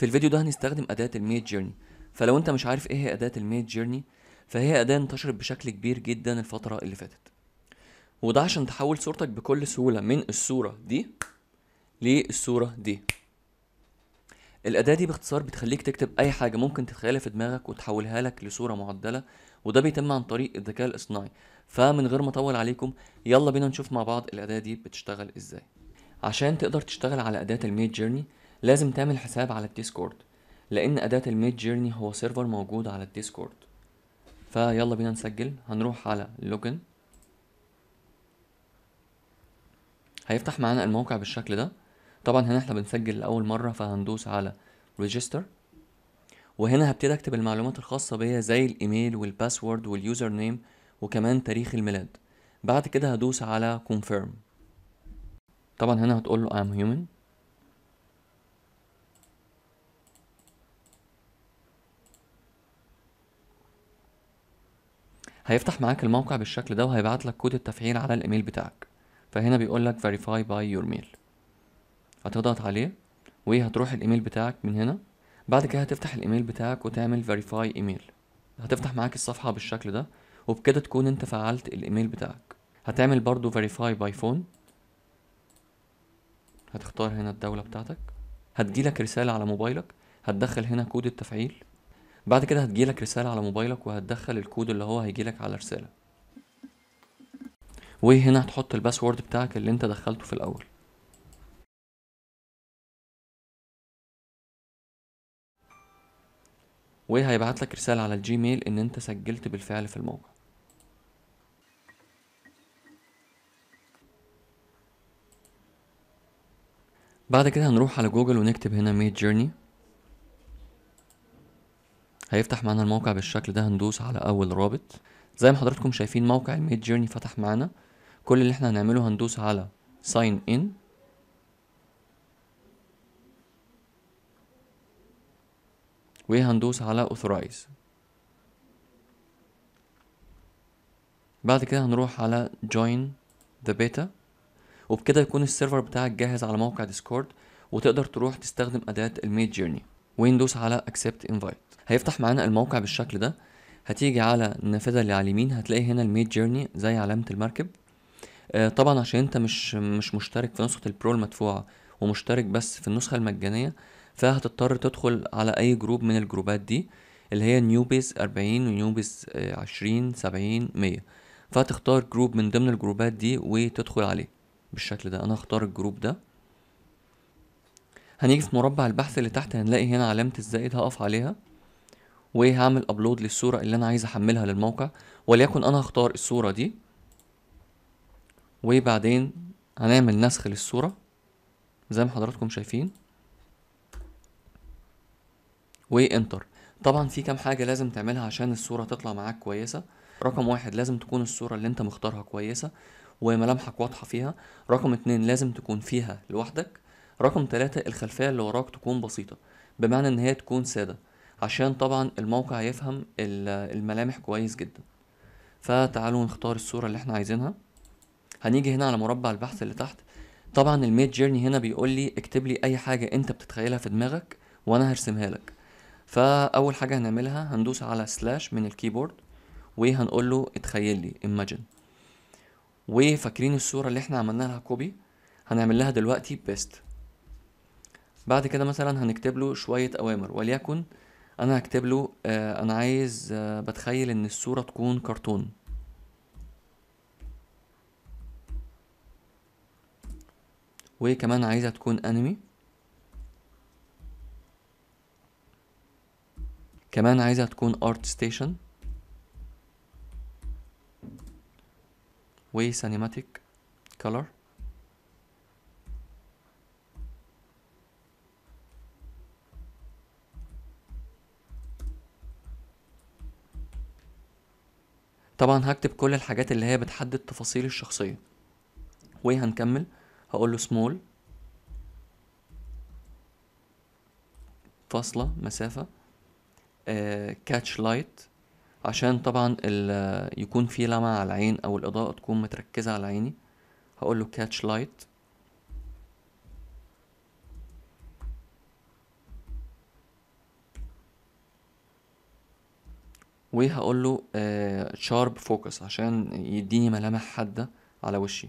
في الفيديو ده هنستخدم أداة الميد جيرني فلو أنت مش عارف إيه هي أداة الميد جيرني فهي أداة انتشرت بشكل كبير جدا الفترة اللي فاتت وده عشان تحول صورتك بكل سهولة من الصورة دي للصورة دي الأداة دي باختصار بتخليك تكتب أي حاجة ممكن تتخيلها في دماغك وتحولها لك لصورة معدلة وده بيتم عن طريق الذكاء الاصطناعي فمن غير ما أطول عليكم يلا بينا نشوف مع بعض الأداة دي بتشتغل إزاي عشان تقدر تشتغل على أداة الميد جيرني لازم تعمل حساب على الديسكورد لان اداة الميد جيرني هو سيرفر موجود على الديسكورد فيلا بينا نسجل هنروح على لوجن هيفتح معانا الموقع بالشكل ده طبعا هنا احنا بنسجل لاول مره فهندوس على ريجستر وهنا هبتدي اكتب المعلومات الخاصه بيا زي الايميل والباسورد واليوزر نيم وكمان تاريخ الميلاد بعد كده هدوس على confirm طبعا هنا هتقول له I'm human هيفتح معاك الموقع بالشكل ده وهيبعت لك كود التفعيل على الايميل بتاعك فهنا بيقول لك verify by your mail هتضغط عليه وهتروح الايميل بتاعك من هنا بعد كده هتفتح الايميل بتاعك وتعمل verify ايميل هتفتح معاك الصفحة بالشكل ده وبكده تكون انت فعلت الايميل بتاعك هتعمل برضو verify by phone هتختار هنا الدولة بتاعتك هتجيلك رسالة على موبايلك هتدخل هنا كود التفعيل بعد كده هتجيلك رسالة على موبايلك وهتدخل الكود اللي هو هيجيلك على رسالة وهنا هتحط الباسورد بتاعك اللي انت دخلته في الأول وهيبعت لك رسالة على الجيميل ان انت سجلت بالفعل في الموقع بعد كده هنروح على جوجل ونكتب هنا ميد جيرني هيفتح معانا الموقع بالشكل ده هندوس على اول رابط زي ما حضراتكم شايفين موقع الميد جيرني فتح معانا كل اللي احنا هنعمله هندوس على ساين ان وهندوس على authorize بعد كده هنروح على join the beta وبكده يكون السيرفر بتاعك جاهز على موقع ديسكورد وتقدر تروح تستخدم أداة الميد جيرني وندوس على اكسبت انفايت هيفتح معانا الموقع بالشكل ده هتيجي على النافذه اللي على اليمين هتلاقي هنا الميد جيرني زي علامه المركب آه، طبعا عشان انت مش مش مشترك في نسخه البرو المدفوعه ومشترك بس في النسخه المجانيه فهتضطر تدخل على اي جروب من الجروبات دي اللي هي نيوبيز 40 ونيوبيز 20 70 100 فهتختار جروب من ضمن الجروبات دي وتدخل عليه بالشكل ده انا هختار الجروب ده هنيجي في مربع البحث اللي تحت هنلاقي هنا علامة الزائد هقف عليها وهعمل ابلود للصورة اللي انا عايز احملها للموقع وليكن انا هختار الصورة دي وبعدين هنعمل نسخ للصورة زي ما حضراتكم شايفين وانتر طبعا في كام حاجة لازم تعملها عشان الصورة تطلع معاك كويسة رقم واحد لازم تكون الصورة اللي انت مختارها كويسة وملامحك واضحة فيها رقم اتنين لازم تكون فيها لوحدك رقم ثلاثة الخلفية اللي وراك تكون بسيطة بمعنى إن هي تكون سادة عشان طبعا الموقع يفهم الملامح كويس جدا فتعالوا نختار الصورة اللي احنا عايزينها هنيجي هنا على مربع البحث اللي تحت طبعا الميد جيرني هنا بيقول لي اكتب لي اي حاجة انت بتتخيلها في دماغك وانا هرسمها لك فاول حاجة هنعملها هندوس على سلاش من الكيبورد وهنقول له اتخيل لي imagine وفاكرين الصورة اللي احنا عملناها كوبي هنعمل لها دلوقتي بيست بعد كده مثلا هنكتب له شوية أوامر وليكن أنا هكتب له آه، أنا عايز آه، بتخيل إن الصورة تكون كرتون وكمان عايزها تكون أنمي كمان عايزها تكون ارت ستيشن وسينماتيك كولر طبعا هكتب كل الحاجات اللي هي بتحدد تفاصيل الشخصية وهنكمل هقول له small فاصلة مسافة كاتش uh, لايت عشان طبعا يكون في لمعة على العين او الاضاءة تكون متركزة على عيني هقول له كاتش لايت وهقول له شارب آه، فوكس عشان يديني ملامح حادة على وشي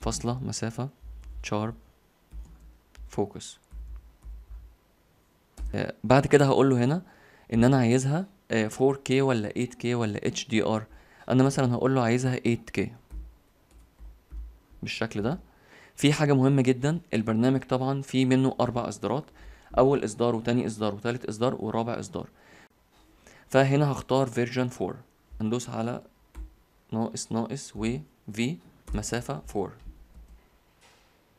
فاصلة مسافة شارب آه، فوكس بعد كده هقول له هنا ان انا عايزها 4K آه، ولا 8K ولا HDR انا مثلا هقول له عايزها 8K بالشكل ده في حاجة مهمة جدا البرنامج طبعا فيه منه اربع اصدارات اول اصدار وتاني اصدار وتالت اصدار ورابع اصدار فهنا هختار فيرجن 4 هندوس على ناقص ناقص و في مسافة 4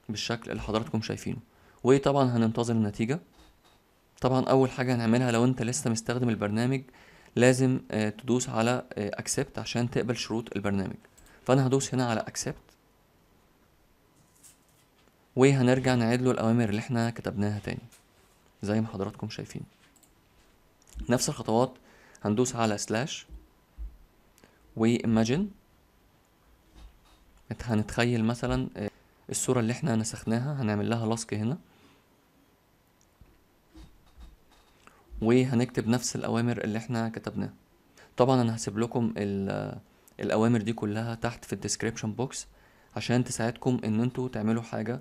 بالشكل اللي حضراتكم شايفينه وطبعا هننتظر النتيجة طبعا اول حاجة هنعملها لو انت لسه مستخدم البرنامج لازم آه، تدوس على أكسبت آه، عشان تقبل شروط البرنامج فانا هدوس هنا على أكسبت وهنرجع نعيد له الاوامر اللي احنا كتبناها تاني زي ما حضراتكم شايفين نفس الخطوات هندوس على سلاش وإيماجن هنتخيل مثلا آه، الصورة اللي احنا نسخناها هنعمل لها لصق هنا وهنكتب نفس الأوامر اللي احنا كتبناها طبعا أنا هسيب لكم آه، الأوامر دي كلها تحت في الديسكريبشن بوكس عشان تساعدكم ان انتوا تعملوا حاجة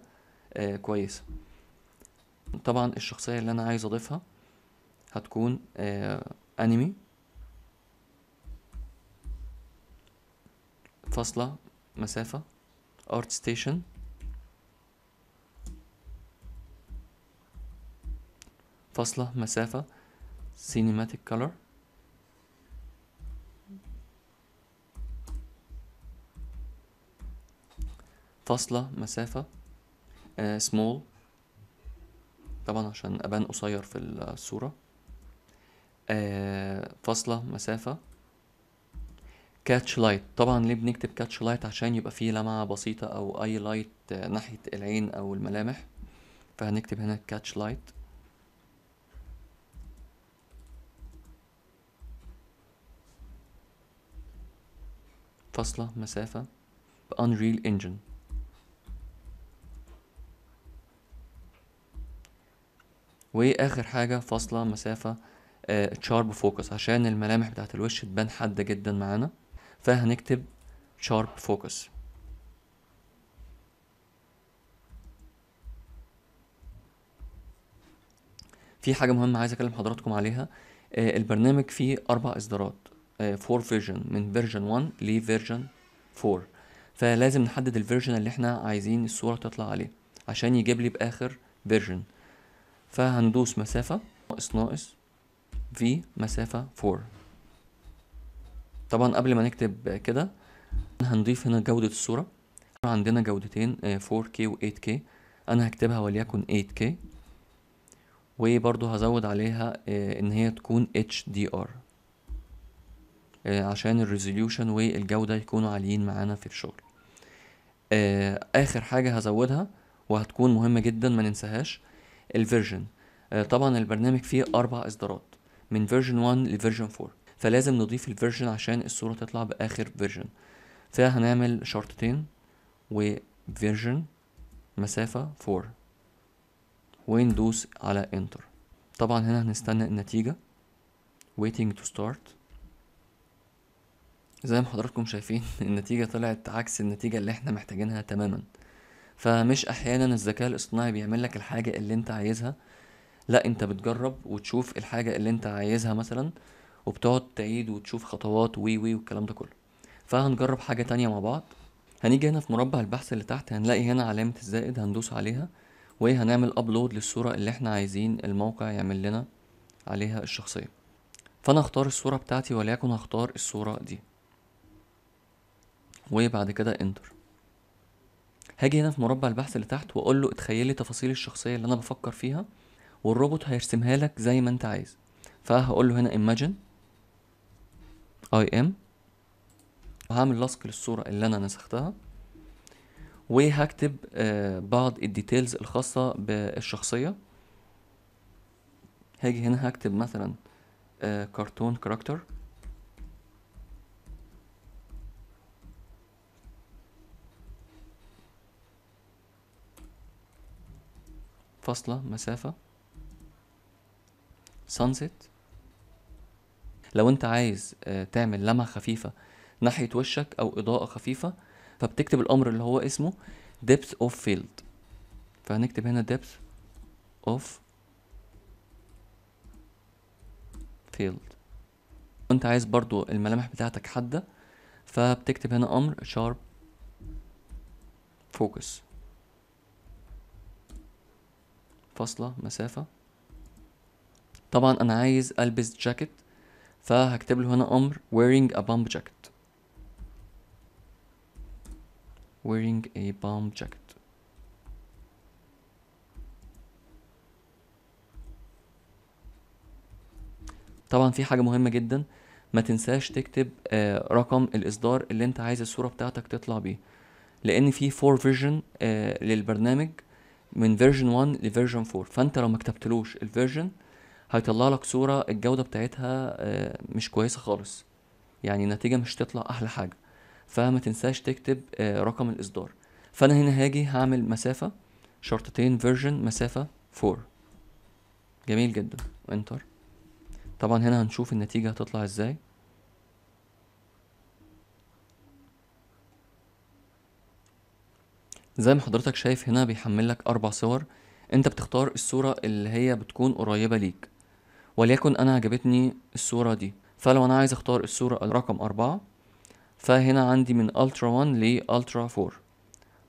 آه، كويسة طبعا الشخصية اللي أنا عايز أضيفها هتكون أنمي فاصلة مسافة ارت ستيشن فاصلة مسافة سينيماتيك كولر فاصلة مسافة سمول آه، طبعا عشان أبان قصير في الصورة آه، فاصلة مسافة كاتش لايت طبعا ليه بنكتب كاتش لايت عشان يبقى فيه لمعة بسيطة او اي آه، لايت ناحية العين او الملامح فهنكتب هنا كاتش لايت فاصلة مسافة بأنريل انجن واخر حاجة فاصلة مسافة شارب آه، فوكس عشان الملامح بتاعت الوش تبان حادة جدا معانا فهنكتب sharp focus في حاجة مهمة عايز أكلم حضراتكم عليها آه، البرنامج فيه أربع إصدارات فور 4 فيرجن من فيرجن 1 لفيرجن 4 فلازم نحدد الفيرجن اللي احنا عايزين الصورة تطلع عليه عشان يجيب لي بآخر فيرجن فهندوس مسافة ناقص ناقص في مسافة 4 طبعا قبل ما نكتب كده هنضيف هنا جودة الصورة عندنا جودتين 4K آه، و 8K انا هكتبها وليكن 8K وبرضو هزود عليها آه، ان هي تكون HDR آه، عشان الريزوليوشن والجودة يكونوا عاليين معانا في الشغل اخر حاجة هزودها وهتكون مهمة جدا ما ننساهاش الفيرجن طبعا البرنامج فيه اربع اصدارات من فيرجن 1 لفيرجن 4 فلازم نضيف الفيرجن عشان الصورة تطلع بآخر فيرجن فهنعمل شرطتين و فيرجن مسافة 4 وندوس على enter طبعا هنا هنستنى النتيجة waiting to start زي ما حضراتكم شايفين النتيجة طلعت عكس النتيجة اللي احنا محتاجينها تماما فمش احيانا الذكاء الاصطناعي بيعمل لك الحاجة اللي انت عايزها لا انت بتجرب وتشوف الحاجة اللي انت عايزها مثلا وبتقعد تعيد وتشوف خطوات وي وي والكلام ده كله فهنجرب حاجة تانية مع بعض هنيجي هنا في مربع البحث اللي تحت هنلاقي هنا علامة الزائد هندوس عليها وهنعمل ابلود للصورة اللي احنا عايزين الموقع يعمل لنا عليها الشخصية فانا هختار الصورة بتاعتي وليكن هختار الصورة دي وبعد كده انتر هاجي هنا في مربع البحث اللي تحت واقول له اتخيلي تفاصيل الشخصية اللي انا بفكر فيها والروبوت هيرسمها لك زي ما انت عايز فهقول له هنا imagine اي ام وهعمل لصق للصورة اللي انا نسختها وهكتب آه، بعض الديتيلز الخاصة بالشخصية هاجي هنا هكتب مثلا آه، كرتون كاركتر فاصلة مسافة sunset لو انت عايز آه، تعمل لمعة خفيفة ناحية وشك او اضاءة خفيفة فبتكتب الامر اللي هو اسمه depth of field فهنكتب هنا depth of field انت عايز برضو الملامح بتاعتك حادة فبتكتب هنا امر sharp focus فاصلة مسافة طبعا انا عايز البس جاكيت فهكتب له هنا امر wearing a bomb jacket wearing a bomb jacket طبعا في حاجة مهمة جدا ما تنساش تكتب آه، رقم الاصدار اللي انت عايز الصورة بتاعتك تطلع بيه لان في 4 فيرجن آه، للبرنامج من فيرجن 1 لفيرجن 4 فانت لو ما كتبتلوش الفيرجن هيطلع لك صوره الجوده بتاعتها آه، مش كويسه خالص يعني النتيجه مش هتطلع احلى حاجه فما تنساش تكتب آه، رقم الاصدار فانا هنا هاجي هعمل مسافه شرطتين فيرجن مسافه 4 جميل جدا انتر طبعا هنا هنشوف النتيجه هتطلع ازاي زي ما حضرتك شايف هنا بيحمل لك اربع صور انت بتختار الصورة اللي هي بتكون قريبة ليك وليكن انا عجبتني الصورة دي فلو انا عايز اختار الصورة رقم اربعة فهنا عندي من الترا 1 لالترا 4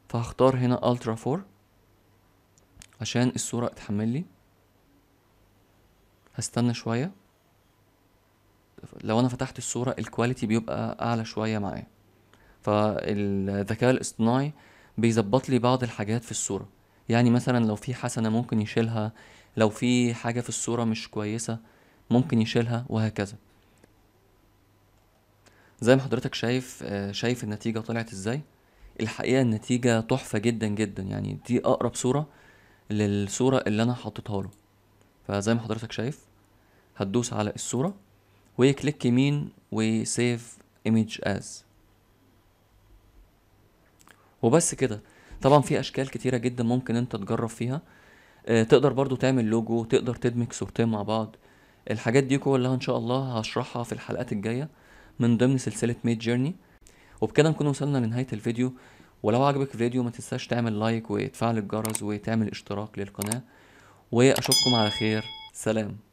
فهختار هنا الترا 4 عشان الصورة اتحمل لي هستنى شوية لو انا فتحت الصورة الكواليتي بيبقى اعلى شوية معايا فالذكاء الاصطناعي بيظبط لي بعض الحاجات في الصورة يعني مثلا لو في حسنة ممكن يشيلها لو في حاجة في الصورة مش كويسة ممكن يشيلها وهكذا زي ما حضرتك شايف آه، شايف النتيجة طلعت ازاي الحقيقة النتيجة تحفة جدا جدا يعني دي أقرب صورة للصورة اللي أنا حطيتها له فزي ما حضرتك شايف هتدوس على الصورة وكليك يمين وسيف ايميج از وبس كده طبعا في اشكال كتيره جدا ممكن انت تجرب فيها آه، تقدر برضو تعمل لوجو تقدر تدمج صورتين مع بعض الحاجات دي كلها ان شاء الله هشرحها في الحلقات الجاية من ضمن سلسلة ميد جيرني وبكده نكون وصلنا لنهاية الفيديو ولو عجبك الفيديو ما تنساش تعمل لايك وتفعل الجرس وتعمل اشتراك للقناة واشوفكم على خير سلام